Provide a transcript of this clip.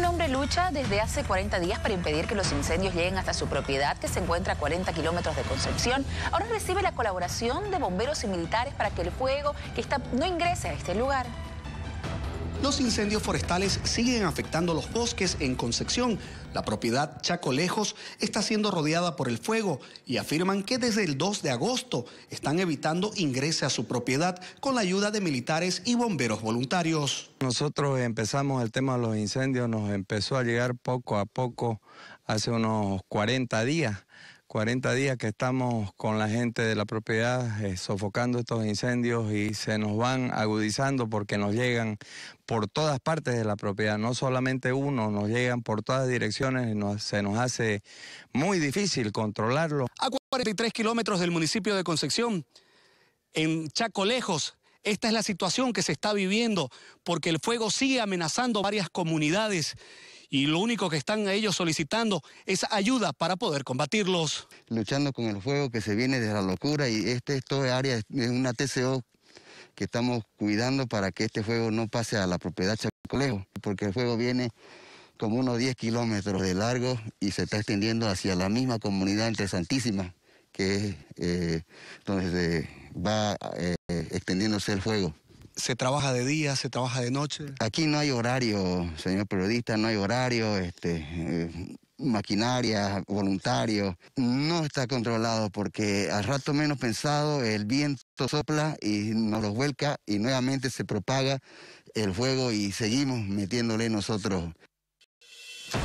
Un hombre lucha desde hace 40 días para impedir que los incendios lleguen hasta su propiedad, que se encuentra a 40 kilómetros de Concepción. Ahora recibe la colaboración de bomberos y militares para que el fuego que está, no ingrese a este lugar. Los incendios forestales siguen afectando los bosques en Concepción. La propiedad Chacolejos está siendo rodeada por el fuego y afirman que desde el 2 de agosto están evitando ingrese a su propiedad con la ayuda de militares y bomberos voluntarios. Nosotros empezamos el tema de los incendios, nos empezó a llegar poco a poco hace unos 40 días 40 días que estamos con la gente de la propiedad eh, sofocando estos incendios y se nos van agudizando porque nos llegan por todas partes de la propiedad, no solamente uno, nos llegan por todas direcciones y se nos hace muy difícil controlarlo. A 43 kilómetros del municipio de Concepción, en Chaco Lejos, esta es la situación que se está viviendo porque el fuego sigue amenazando varias comunidades y lo único que están ellos solicitando es ayuda para poder combatirlos. Luchando con el fuego que se viene de la locura y este, esto es área es una TCO que estamos cuidando para que este fuego no pase a la propiedad Chacolejo, porque el fuego viene como unos 10 kilómetros de largo y se está extendiendo hacia la misma comunidad entre Santísima, que es eh, donde va eh, extendiéndose el fuego. ¿Se trabaja de día, se trabaja de noche? Aquí no hay horario, señor periodista, no hay horario, este, eh, maquinaria, voluntario. No está controlado porque al rato menos pensado el viento sopla y nos los vuelca y nuevamente se propaga el fuego y seguimos metiéndole nosotros